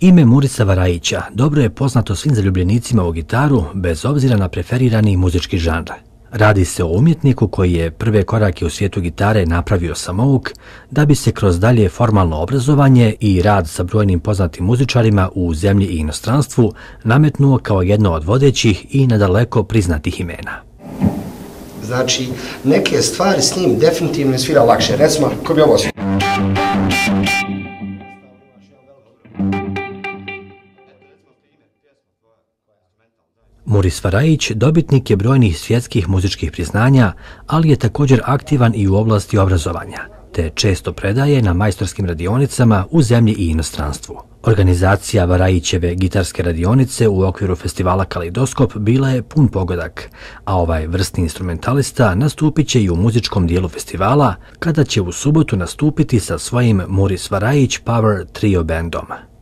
Ime Murica Varajića dobro je poznato svim zaljubljenicima u gitaru bez obzira na preferirani muzički žanr. Radi se o umjetniku koji je prve korake u svijetu gitare napravio samouk da bi se kroz dalje formalno obrazovanje i rad sa brojnim poznatim muzičarima u zemlji i inostranstvu nametnuo kao jedno od vodećih i nadaleko priznatih imena. Znači, neke stvari s njim definitivno svira lakše. Recimo, ko bi ovo svirao? Muris Farajić dobitnik je brojnih svjetskih muzičkih priznanja, ali je također aktivan i u oblasti obrazovanja, te često predaje na majstorskim radionicama u zemlji i inostranstvu. Organizacija Varajićeve gitarske radionice u okviru festivala Kaleidoskop bila je pun pogodak, a ovaj vrstni instrumentalista nastupit će i u muzičkom dijelu festivala kada će u subotu nastupiti sa svojim Muris Varajić Power Trio bandom.